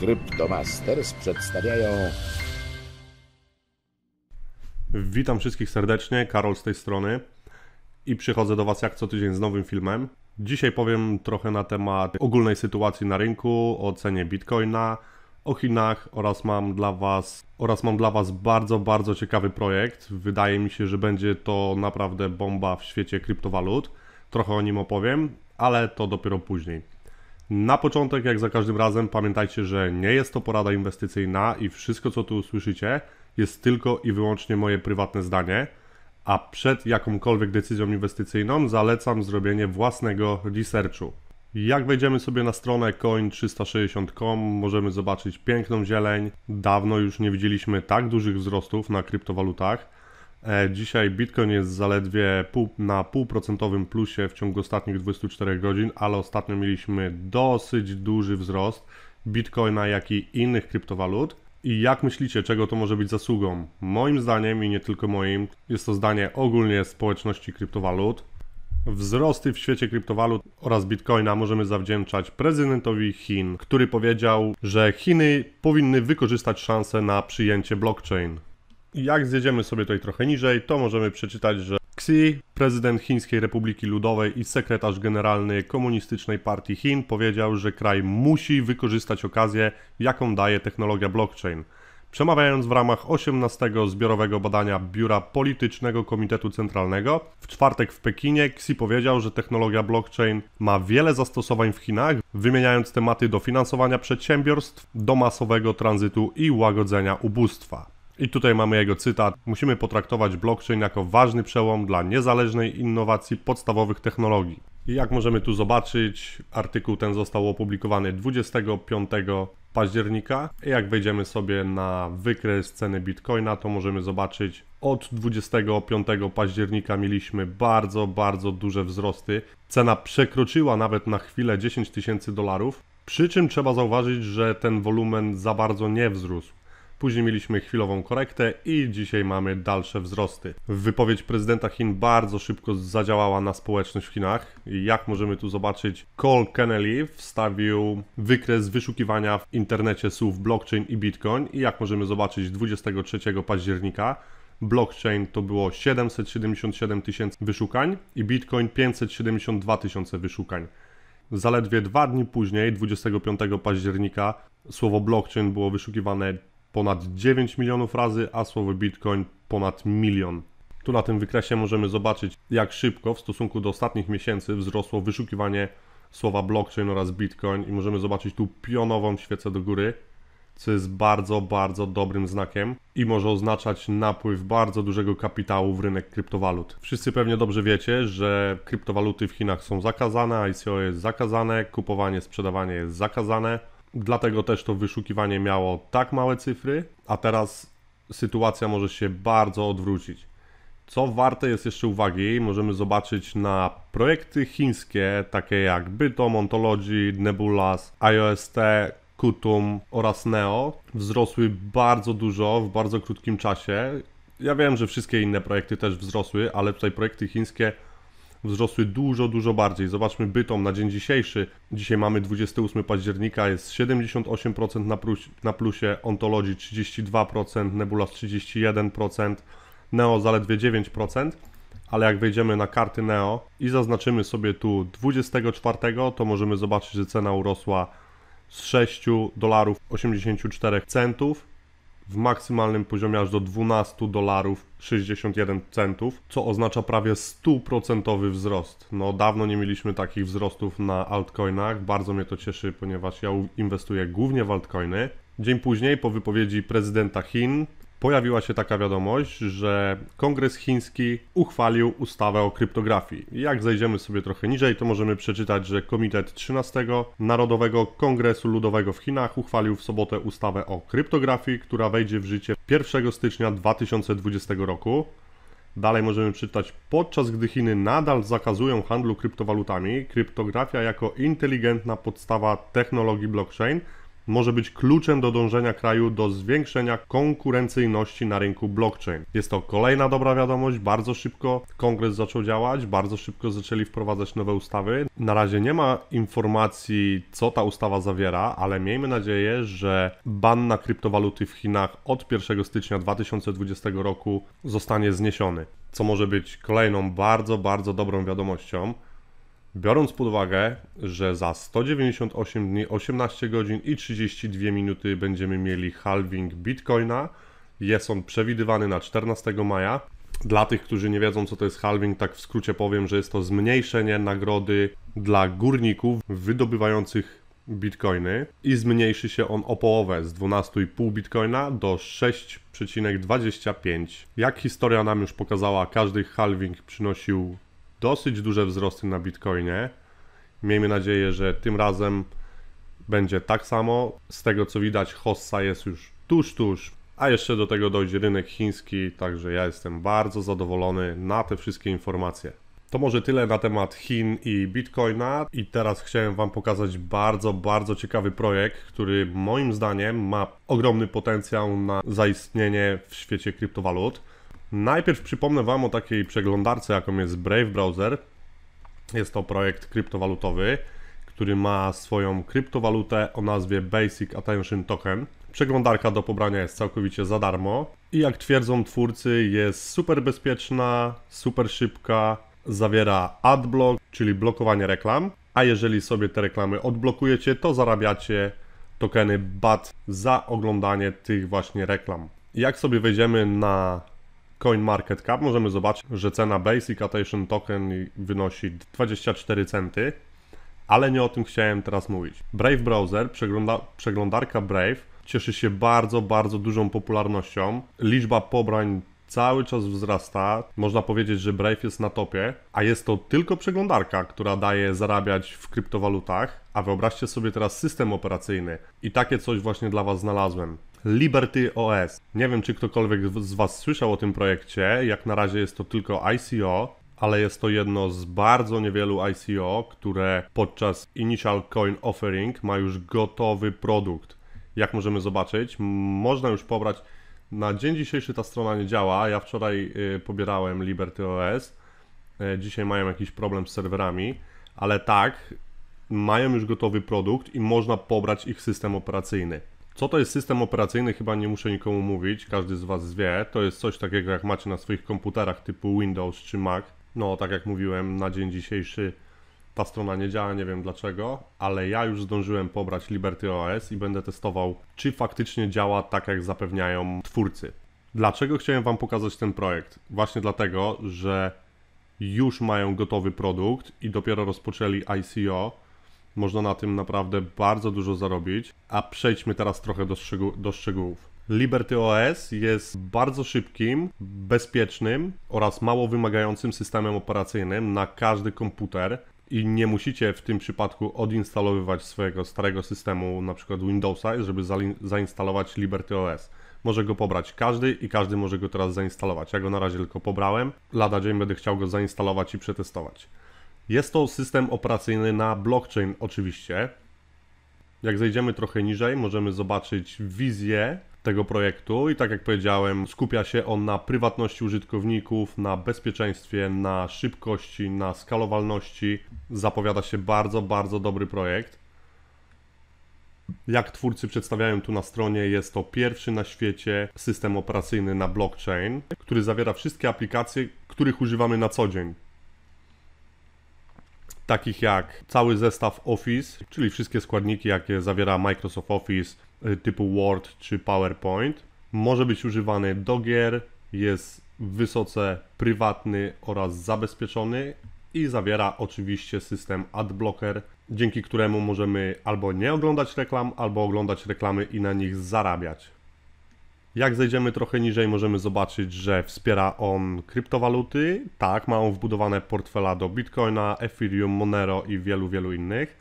Cryptomasters przedstawiają. Witam wszystkich serdecznie, Karol z tej strony i przychodzę do Was jak co tydzień z nowym filmem. Dzisiaj powiem trochę na temat ogólnej sytuacji na rynku, o cenie Bitcoina, o Chinach oraz mam dla Was oraz mam dla Was bardzo, bardzo ciekawy projekt. Wydaje mi się, że będzie to naprawdę bomba w świecie kryptowalut. Trochę o nim opowiem, ale to dopiero później. Na początek, jak za każdym razem, pamiętajcie, że nie jest to porada inwestycyjna i wszystko, co tu usłyszycie, jest tylko i wyłącznie moje prywatne zdanie. A przed jakąkolwiek decyzją inwestycyjną zalecam zrobienie własnego researchu. Jak wejdziemy sobie na stronę coin360.com, możemy zobaczyć piękną zieleń. Dawno już nie widzieliśmy tak dużych wzrostów na kryptowalutach. E, dzisiaj Bitcoin jest zaledwie pół, na półprocentowym plusie w ciągu ostatnich 24 godzin, ale ostatnio mieliśmy dosyć duży wzrost Bitcoina, jak i innych kryptowalut. I jak myślicie, czego to może być zasługą? Moim zdaniem i nie tylko moim, jest to zdanie ogólnie społeczności kryptowalut. Wzrosty w świecie kryptowalut oraz bitcoina możemy zawdzięczać prezydentowi Chin, który powiedział, że Chiny powinny wykorzystać szansę na przyjęcie blockchain. Jak zjedziemy sobie tutaj trochę niżej, to możemy przeczytać, że Xi, prezydent Chińskiej Republiki Ludowej i sekretarz generalny Komunistycznej Partii Chin powiedział, że kraj musi wykorzystać okazję, jaką daje technologia blockchain. Przemawiając w ramach 18 zbiorowego badania Biura Politycznego Komitetu Centralnego, w czwartek w Pekinie Xi powiedział, że technologia blockchain ma wiele zastosowań w Chinach, wymieniając tematy do finansowania przedsiębiorstw, do masowego tranzytu i łagodzenia ubóstwa. I tutaj mamy jego cytat. Musimy potraktować blockchain jako ważny przełom dla niezależnej innowacji podstawowych technologii. I jak możemy tu zobaczyć, artykuł ten został opublikowany 25 października. I jak wejdziemy sobie na wykres ceny bitcoina, to możemy zobaczyć od 25 października mieliśmy bardzo, bardzo duże wzrosty. Cena przekroczyła nawet na chwilę 10 tysięcy dolarów. Przy czym trzeba zauważyć, że ten wolumen za bardzo nie wzrósł. Później mieliśmy chwilową korektę i dzisiaj mamy dalsze wzrosty. Wypowiedź prezydenta Chin bardzo szybko zadziałała na społeczność w Chinach. Jak możemy tu zobaczyć, Cole Kennedy wstawił wykres wyszukiwania w internecie słów blockchain i bitcoin i jak możemy zobaczyć 23 października blockchain to było 777 tysięcy wyszukań i bitcoin 572 tysiące wyszukań. Zaledwie dwa dni później, 25 października, słowo blockchain było wyszukiwane ponad 9 milionów razy, a słowo Bitcoin ponad milion. Tu na tym wykresie możemy zobaczyć, jak szybko w stosunku do ostatnich miesięcy wzrosło wyszukiwanie słowa blockchain oraz Bitcoin i możemy zobaczyć tu pionową świecę do góry, co jest bardzo, bardzo dobrym znakiem i może oznaczać napływ bardzo dużego kapitału w rynek kryptowalut. Wszyscy pewnie dobrze wiecie, że kryptowaluty w Chinach są zakazane, ICO jest zakazane, kupowanie, sprzedawanie jest zakazane Dlatego też to wyszukiwanie miało tak małe cyfry, a teraz sytuacja może się bardzo odwrócić. Co warte jest jeszcze uwagi, możemy zobaczyć na projekty chińskie, takie jak Bytom, Ontology, Nebulas, IOST, Kutum oraz Neo, wzrosły bardzo dużo w bardzo krótkim czasie. Ja wiem, że wszystkie inne projekty też wzrosły, ale tutaj projekty chińskie wzrosły dużo, dużo bardziej. Zobaczmy Bytom na dzień dzisiejszy. Dzisiaj mamy 28 października, jest 78% na, plus, na plusie, Ontologii 32%, Nebulas 31%, Neo zaledwie 9%. Ale jak wejdziemy na karty Neo i zaznaczymy sobie tu 24, to możemy zobaczyć, że cena urosła z 6 dolarów 84 centów w maksymalnym poziomie aż do 12 dolarów 61 centów, co oznacza prawie 100% wzrost. No dawno nie mieliśmy takich wzrostów na altcoinach, bardzo mnie to cieszy, ponieważ ja inwestuję głównie w altcoiny. Dzień później po wypowiedzi prezydenta Chin pojawiła się taka wiadomość, że Kongres Chiński uchwalił ustawę o kryptografii. Jak zejdziemy sobie trochę niżej, to możemy przeczytać, że Komitet 13 Narodowego Kongresu Ludowego w Chinach uchwalił w sobotę ustawę o kryptografii, która wejdzie w życie 1 stycznia 2020 roku. Dalej możemy czytać, podczas gdy Chiny nadal zakazują handlu kryptowalutami, kryptografia jako inteligentna podstawa technologii blockchain – może być kluczem do dążenia kraju do zwiększenia konkurencyjności na rynku blockchain. Jest to kolejna dobra wiadomość, bardzo szybko kongres zaczął działać, bardzo szybko zaczęli wprowadzać nowe ustawy. Na razie nie ma informacji, co ta ustawa zawiera, ale miejmy nadzieję, że ban na kryptowaluty w Chinach od 1 stycznia 2020 roku zostanie zniesiony, co może być kolejną bardzo, bardzo dobrą wiadomością. Biorąc pod uwagę, że za 198 dni, 18 godzin i 32 minuty będziemy mieli halving Bitcoina, jest on przewidywany na 14 maja. Dla tych, którzy nie wiedzą, co to jest halving, tak w skrócie powiem, że jest to zmniejszenie nagrody dla górników wydobywających bitcoiny i zmniejszy się on o połowę z 12,5 bitcoina do 6,25. Jak historia nam już pokazała, każdy halving przynosił dosyć duże wzrosty na Bitcoinie. Miejmy nadzieję, że tym razem będzie tak samo. Z tego co widać, hossa jest już tuż, tuż. A jeszcze do tego dojdzie rynek chiński, także ja jestem bardzo zadowolony na te wszystkie informacje. To może tyle na temat Chin i Bitcoina. I teraz chciałem Wam pokazać bardzo, bardzo ciekawy projekt, który moim zdaniem ma ogromny potencjał na zaistnienie w świecie kryptowalut. Najpierw przypomnę Wam o takiej przeglądarce, jaką jest Brave Browser. Jest to projekt kryptowalutowy, który ma swoją kryptowalutę o nazwie Basic Attention Token. Przeglądarka do pobrania jest całkowicie za darmo i jak twierdzą twórcy, jest super bezpieczna, super szybka, zawiera adblock, czyli blokowanie reklam, a jeżeli sobie te reklamy odblokujecie, to zarabiacie tokeny BAT za oglądanie tych właśnie reklam. Jak sobie wejdziemy na CoinMarketCap możemy zobaczyć, że cena Basic Attention Token wynosi 24 centy, ale nie o tym chciałem teraz mówić. Brave Browser, przegląda przeglądarka Brave, cieszy się bardzo, bardzo dużą popularnością. Liczba pobrań cały czas wzrasta. Można powiedzieć, że Brave jest na topie, a jest to tylko przeglądarka, która daje zarabiać w kryptowalutach. A wyobraźcie sobie teraz system operacyjny. I takie coś właśnie dla Was znalazłem. Liberty OS. Nie wiem, czy ktokolwiek z Was słyszał o tym projekcie. Jak na razie jest to tylko ICO, ale jest to jedno z bardzo niewielu ICO, które podczas Initial Coin Offering ma już gotowy produkt. Jak możemy zobaczyć, można już pobrać. Na dzień dzisiejszy ta strona nie działa. Ja wczoraj y, pobierałem Liberty OS. Y, dzisiaj mają jakiś problem z serwerami, ale tak, mają już gotowy produkt i można pobrać ich system operacyjny. Co to jest system operacyjny, chyba nie muszę nikomu mówić, każdy z Was wie. To jest coś takiego, jak macie na swoich komputerach typu Windows czy Mac. No, tak jak mówiłem, na dzień dzisiejszy ta strona nie działa, nie wiem dlaczego, ale ja już zdążyłem pobrać Liberty OS i będę testował, czy faktycznie działa tak, jak zapewniają twórcy. Dlaczego chciałem Wam pokazać ten projekt? Właśnie dlatego, że już mają gotowy produkt i dopiero rozpoczęli ICO można na tym naprawdę bardzo dużo zarobić. A przejdźmy teraz trochę do, szczegół do szczegółów. Liberty OS jest bardzo szybkim, bezpiecznym oraz mało wymagającym systemem operacyjnym na każdy komputer i nie musicie w tym przypadku odinstalowywać swojego starego systemu, na przykład Windowsa, żeby zainstalować Liberty OS. Może go pobrać każdy i każdy może go teraz zainstalować. Ja go na razie tylko pobrałem. Lada dzień będę chciał go zainstalować i przetestować. Jest to system operacyjny na blockchain oczywiście. Jak zejdziemy trochę niżej, możemy zobaczyć wizję tego projektu i tak jak powiedziałem, skupia się on na prywatności użytkowników, na bezpieczeństwie, na szybkości, na skalowalności. Zapowiada się bardzo, bardzo dobry projekt. Jak twórcy przedstawiają tu na stronie, jest to pierwszy na świecie system operacyjny na blockchain, który zawiera wszystkie aplikacje, których używamy na co dzień takich jak cały zestaw Office, czyli wszystkie składniki, jakie zawiera Microsoft Office y, typu Word czy PowerPoint. Może być używany do gier, jest wysoce prywatny oraz zabezpieczony i zawiera oczywiście system AdBlocker, dzięki któremu możemy albo nie oglądać reklam, albo oglądać reklamy i na nich zarabiać. Jak zejdziemy trochę niżej, możemy zobaczyć, że wspiera on kryptowaluty. Tak, ma on wbudowane portfela do Bitcoina, Ethereum, Monero i wielu, wielu innych.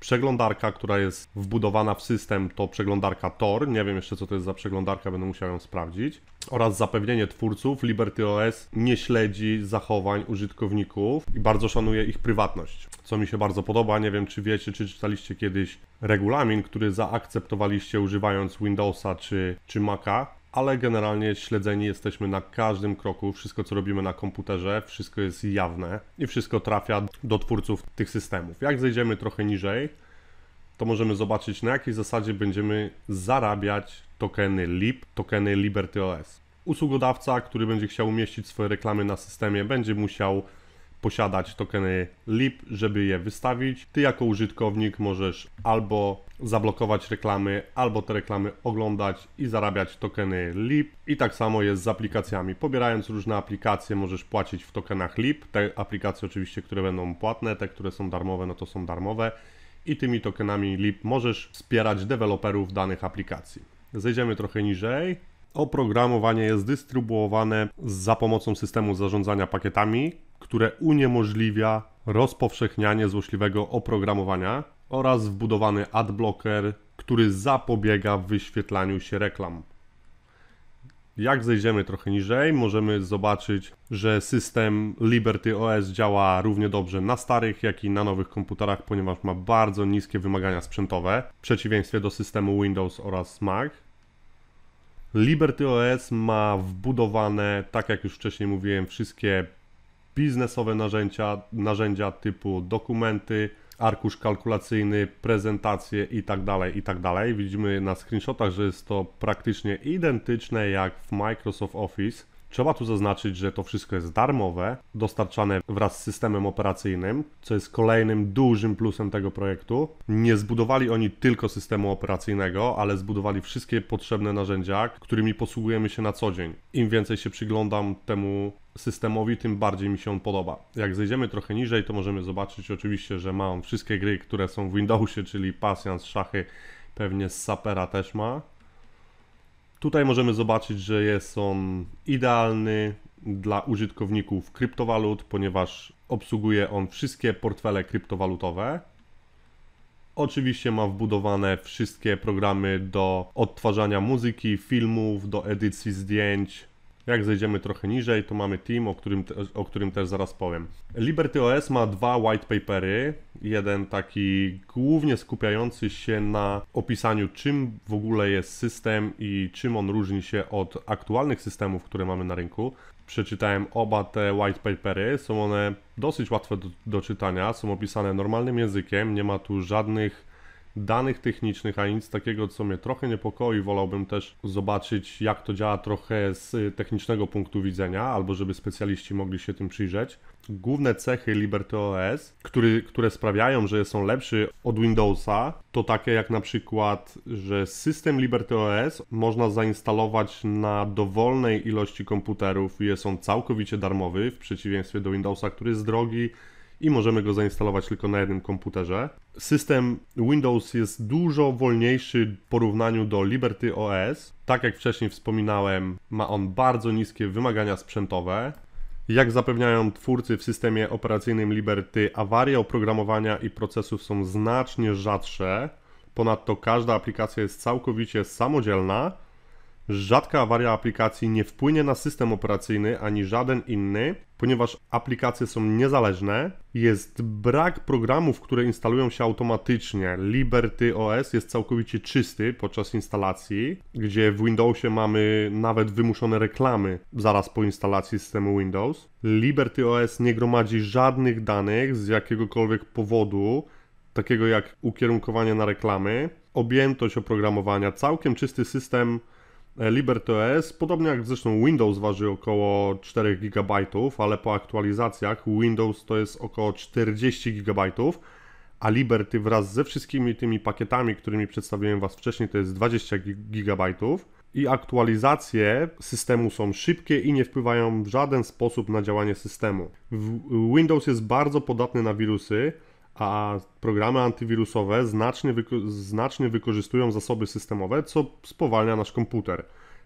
Przeglądarka, która jest wbudowana w system, to przeglądarka Tor. Nie wiem jeszcze, co to jest za przeglądarka, będę musiał ją sprawdzić. Oraz zapewnienie twórców, OS nie śledzi zachowań użytkowników i bardzo szanuje ich prywatność, co mi się bardzo podoba. Nie wiem, czy wiecie, czy czytaliście kiedyś regulamin, który zaakceptowaliście używając Windowsa czy, czy Maca ale generalnie śledzeni jesteśmy na każdym kroku. Wszystko, co robimy na komputerze, wszystko jest jawne i wszystko trafia do twórców tych systemów. Jak zejdziemy trochę niżej, to możemy zobaczyć, na jakiej zasadzie będziemy zarabiać tokeny LIB, tokeny Liberty OS. Usługodawca, który będzie chciał umieścić swoje reklamy na systemie, będzie musiał posiadać tokeny LIP, żeby je wystawić. Ty jako użytkownik możesz albo zablokować reklamy, albo te reklamy oglądać i zarabiać tokeny LIP. I tak samo jest z aplikacjami. Pobierając różne aplikacje, możesz płacić w tokenach LIP. Te aplikacje oczywiście, które będą płatne, te, które są darmowe, no to są darmowe. I tymi tokenami LIP możesz wspierać deweloperów danych aplikacji. Zejdziemy trochę niżej. Oprogramowanie jest dystrybuowane za pomocą systemu zarządzania pakietami, które uniemożliwia rozpowszechnianie złośliwego oprogramowania oraz wbudowany adblocker, który zapobiega wyświetlaniu się reklam. Jak zejdziemy trochę niżej, możemy zobaczyć, że system Liberty OS działa równie dobrze na starych, jak i na nowych komputerach, ponieważ ma bardzo niskie wymagania sprzętowe, w przeciwieństwie do systemu Windows oraz Mac. Liberty OS ma wbudowane, tak jak już wcześniej mówiłem, wszystkie biznesowe narzędzia, narzędzia typu dokumenty, arkusz kalkulacyjny, prezentacje itd., tak itd. Tak Widzimy na screenshotach, że jest to praktycznie identyczne jak w Microsoft Office. Trzeba tu zaznaczyć, że to wszystko jest darmowe, dostarczane wraz z systemem operacyjnym, co jest kolejnym dużym plusem tego projektu. Nie zbudowali oni tylko systemu operacyjnego, ale zbudowali wszystkie potrzebne narzędzia, którymi posługujemy się na co dzień. Im więcej się przyglądam temu systemowi, tym bardziej mi się on podoba. Jak zejdziemy trochę niżej, to możemy zobaczyć oczywiście, że mam wszystkie gry, które są w Windowsie, czyli pasjans, szachy, pewnie z Sapera też ma. Tutaj możemy zobaczyć, że jest on idealny dla użytkowników kryptowalut, ponieważ obsługuje on wszystkie portfele kryptowalutowe. Oczywiście ma wbudowane wszystkie programy do odtwarzania muzyki, filmów, do edycji zdjęć, jak zejdziemy trochę niżej, to mamy team, o którym, o którym też zaraz powiem. Liberty OS ma dwa white papery. Jeden taki głównie skupiający się na opisaniu, czym w ogóle jest system i czym on różni się od aktualnych systemów, które mamy na rynku. Przeczytałem oba te white papery. Są one dosyć łatwe do, do czytania, są opisane normalnym językiem, nie ma tu żadnych danych technicznych, a nic takiego, co mnie trochę niepokoi. Wolałbym też zobaczyć, jak to działa trochę z technicznego punktu widzenia, albo żeby specjaliści mogli się tym przyjrzeć. Główne cechy Liberty OS, który, które sprawiają, że są lepszy od Windowsa, to takie jak na przykład, że system Liberty OS można zainstalować na dowolnej ilości komputerów i jest on całkowicie darmowy, w przeciwieństwie do Windowsa, który jest drogi i możemy go zainstalować tylko na jednym komputerze system Windows jest dużo wolniejszy w porównaniu do Liberty OS. Tak jak wcześniej wspominałem, ma on bardzo niskie wymagania sprzętowe. Jak zapewniają twórcy w systemie operacyjnym Liberty, awarie oprogramowania i procesów są znacznie rzadsze. Ponadto każda aplikacja jest całkowicie samodzielna Rzadka awaria aplikacji nie wpłynie na system operacyjny ani żaden inny, ponieważ aplikacje są niezależne. Jest brak programów, które instalują się automatycznie. Liberty OS jest całkowicie czysty podczas instalacji, gdzie w Windowsie mamy nawet wymuszone reklamy zaraz po instalacji systemu Windows. Liberty OS nie gromadzi żadnych danych z jakiegokolwiek powodu, takiego jak ukierunkowanie na reklamy. Objętość oprogramowania, całkiem czysty system E, LibertyOS, podobnie jak zresztą Windows waży około 4 GB, ale po aktualizacjach Windows to jest około 40 GB, a Liberty wraz ze wszystkimi tymi pakietami, którymi przedstawiłem Was wcześniej, to jest 20 GB. I aktualizacje systemu są szybkie i nie wpływają w żaden sposób na działanie systemu. Windows jest bardzo podatny na wirusy, a programy antywirusowe znacznie, wyko znacznie wykorzystują zasoby systemowe, co spowalnia nasz komputer.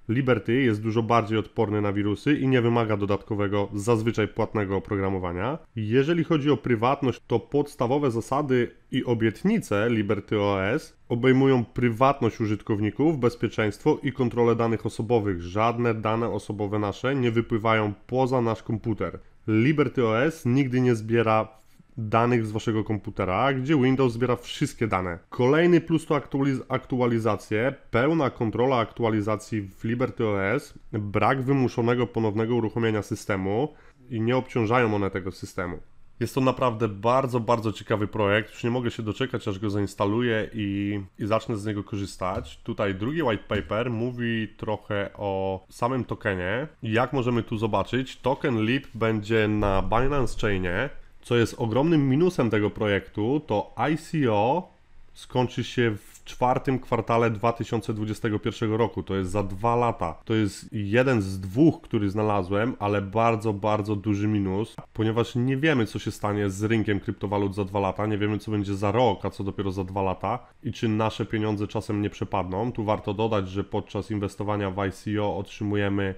Liberty jest dużo bardziej odporny na wirusy i nie wymaga dodatkowego, zazwyczaj płatnego oprogramowania. Jeżeli chodzi o prywatność, to podstawowe zasady i obietnice Liberty OS obejmują prywatność użytkowników, bezpieczeństwo i kontrolę danych osobowych. Żadne dane osobowe nasze nie wypływają poza nasz komputer. Liberty OS nigdy nie zbiera danych z waszego komputera, gdzie Windows zbiera wszystkie dane. Kolejny plus to aktualiz aktualizacje, pełna kontrola aktualizacji w Liberty OS, brak wymuszonego ponownego uruchomienia systemu i nie obciążają one tego systemu. Jest to naprawdę bardzo, bardzo ciekawy projekt. Już nie mogę się doczekać, aż go zainstaluję i, i zacznę z niego korzystać. Tutaj drugi white paper mówi trochę o samym tokenie. Jak możemy tu zobaczyć, token LIP będzie na Binance Chainie co jest ogromnym minusem tego projektu, to ICO skończy się w czwartym kwartale 2021 roku. To jest za dwa lata. To jest jeden z dwóch, który znalazłem, ale bardzo, bardzo duży minus, ponieważ nie wiemy, co się stanie z rynkiem kryptowalut za dwa lata. Nie wiemy, co będzie za rok, a co dopiero za dwa lata i czy nasze pieniądze czasem nie przepadną. Tu warto dodać, że podczas inwestowania w ICO otrzymujemy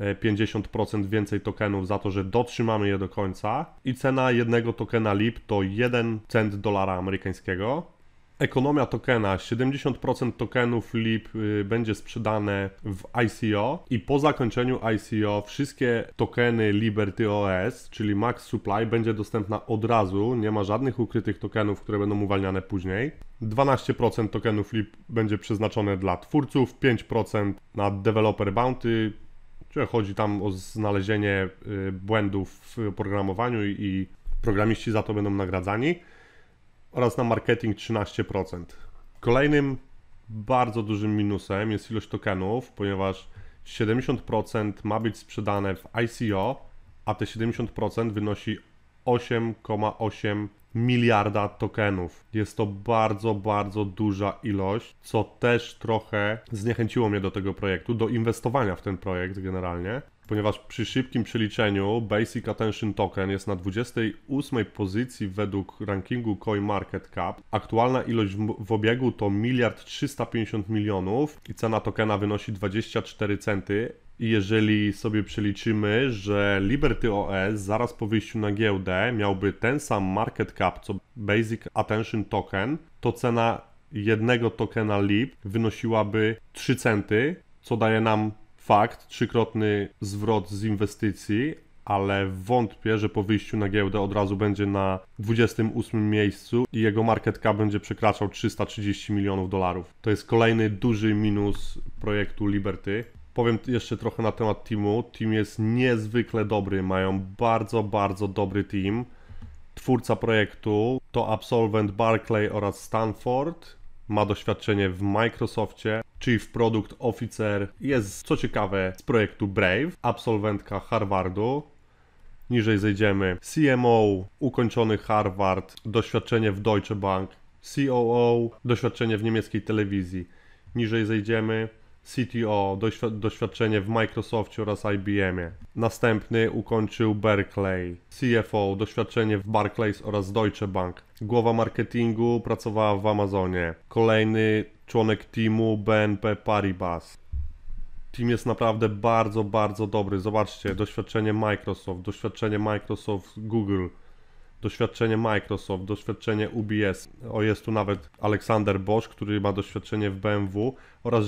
50% więcej tokenów za to, że dotrzymamy je do końca i cena jednego tokena LIP to 1 cent dolara amerykańskiego. Ekonomia tokena 70% tokenów LIP y, będzie sprzedane w ICO i po zakończeniu ICO wszystkie tokeny Liberty OS, czyli Max Supply, będzie dostępna od razu. Nie ma żadnych ukrytych tokenów, które będą uwalniane później. 12% tokenów LIP będzie przeznaczone dla twórców, 5% na developer bounty, Chodzi tam o znalezienie y, błędów w programowaniu i programiści za to będą nagradzani. Oraz na marketing 13%. Kolejnym bardzo dużym minusem jest ilość tokenów, ponieważ 70% ma być sprzedane w ICO, a te 70% wynosi 8,8 miliarda tokenów. Jest to bardzo, bardzo duża ilość, co też trochę zniechęciło mnie do tego projektu, do inwestowania w ten projekt generalnie, ponieważ przy szybkim przeliczeniu Basic Attention Token jest na 28 pozycji według rankingu CoinMarketCap. Aktualna ilość w obiegu to miliard 350 milionów i cena tokena wynosi 24 centy, i jeżeli sobie przeliczymy, że Liberty OS zaraz po wyjściu na giełdę miałby ten sam market cap co Basic Attention Token, to cena jednego tokena LIB wynosiłaby 3 centy, co daje nam fakt, trzykrotny zwrot z inwestycji, ale wątpię, że po wyjściu na giełdę od razu będzie na 28 miejscu i jego market cap będzie przekraczał 330 milionów dolarów. To jest kolejny duży minus projektu Liberty. Powiem jeszcze trochę na temat teamu. Team jest niezwykle dobry, mają bardzo, bardzo dobry team. Twórca projektu to absolwent Barclay oraz Stanford. Ma doświadczenie w Microsoftie, Chief Product Officer jest, co ciekawe, z projektu Brave, absolwentka Harvardu. Niżej zejdziemy. CMO, ukończony Harvard, doświadczenie w Deutsche Bank, COO, doświadczenie w niemieckiej telewizji. Niżej zejdziemy. CTO, doświadczenie w Microsoftie oraz IBMie. Następny ukończył Berkeley, CFO, doświadczenie w Barclays oraz Deutsche Bank. Głowa marketingu pracowała w Amazonie. Kolejny członek teamu BNP Paribas. Team jest naprawdę bardzo, bardzo dobry. Zobaczcie, doświadczenie Microsoft, doświadczenie Microsoft Google, doświadczenie Microsoft, doświadczenie UBS, o jest tu nawet Aleksander Bosch, który ma doświadczenie w BMW oraz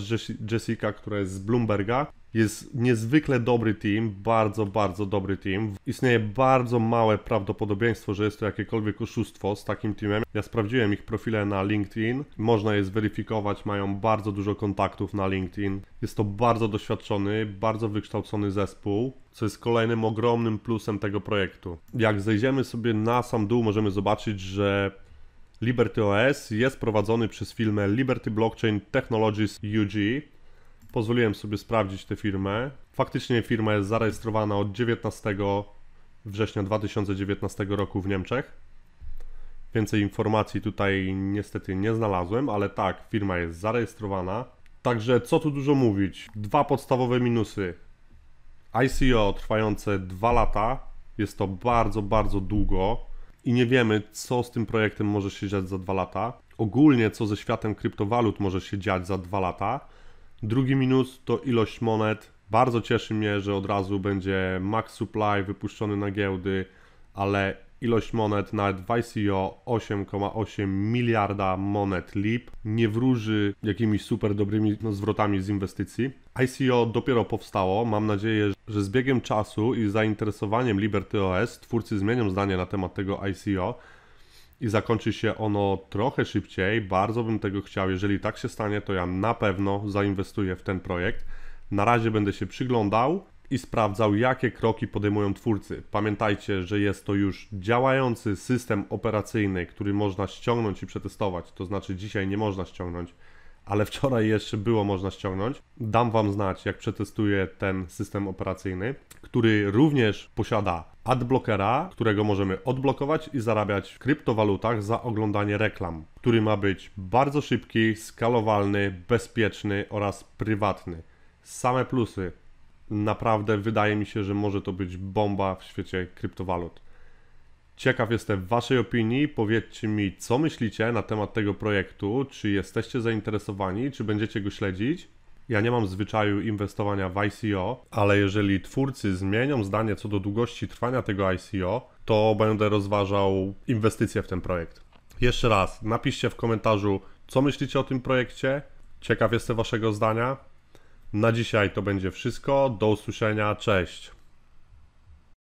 Jessica, która jest z Bloomberga. Jest niezwykle dobry team, bardzo, bardzo dobry team. Istnieje bardzo małe prawdopodobieństwo, że jest to jakiekolwiek oszustwo z takim teamem. Ja sprawdziłem ich profile na LinkedIn, można je zweryfikować, mają bardzo dużo kontaktów na LinkedIn. Jest to bardzo doświadczony, bardzo wykształcony zespół, co jest kolejnym ogromnym plusem tego projektu. Jak zejdziemy sobie na sam dół, możemy zobaczyć, że Liberty OS jest prowadzony przez firmę Liberty Blockchain Technologies UG pozwoliłem sobie sprawdzić tę firmę. Faktycznie firma jest zarejestrowana od 19 września 2019 roku w Niemczech. Więcej informacji tutaj niestety nie znalazłem, ale tak, firma jest zarejestrowana. Także co tu dużo mówić? Dwa podstawowe minusy. ICO trwające 2 lata jest to bardzo, bardzo długo i nie wiemy, co z tym projektem może się dziać za 2 lata. Ogólnie, co ze światem kryptowalut może się dziać za 2 lata. Drugi minus to ilość monet. Bardzo cieszy mnie, że od razu będzie max supply wypuszczony na giełdy, ale ilość monet nawet w ICO 8,8 miliarda monet LIP nie wróży jakimiś super dobrymi no, zwrotami z inwestycji. ICO dopiero powstało. Mam nadzieję, że z biegiem czasu i zainteresowaniem Liberty OS twórcy zmienią zdanie na temat tego ICO i zakończy się ono trochę szybciej. Bardzo bym tego chciał. Jeżeli tak się stanie, to ja na pewno zainwestuję w ten projekt. Na razie będę się przyglądał i sprawdzał, jakie kroki podejmują twórcy. Pamiętajcie, że jest to już działający system operacyjny, który można ściągnąć i przetestować. To znaczy, dzisiaj nie można ściągnąć ale wczoraj jeszcze było można ściągnąć. Dam Wam znać, jak przetestuję ten system operacyjny, który również posiada adblockera, którego możemy odblokować i zarabiać w kryptowalutach za oglądanie reklam, który ma być bardzo szybki, skalowalny, bezpieczny oraz prywatny. Same plusy. Naprawdę wydaje mi się, że może to być bomba w świecie kryptowalut. Ciekaw jestem Waszej opinii. Powiedzcie mi, co myślicie na temat tego projektu. Czy jesteście zainteresowani, czy będziecie go śledzić? Ja nie mam zwyczaju inwestowania w ICO, ale jeżeli twórcy zmienią zdanie co do długości trwania tego ICO, to będę rozważał inwestycje w ten projekt. Jeszcze raz, napiszcie w komentarzu, co myślicie o tym projekcie. Ciekaw jestem Waszego zdania. Na dzisiaj to będzie wszystko. Do usłyszenia. Cześć.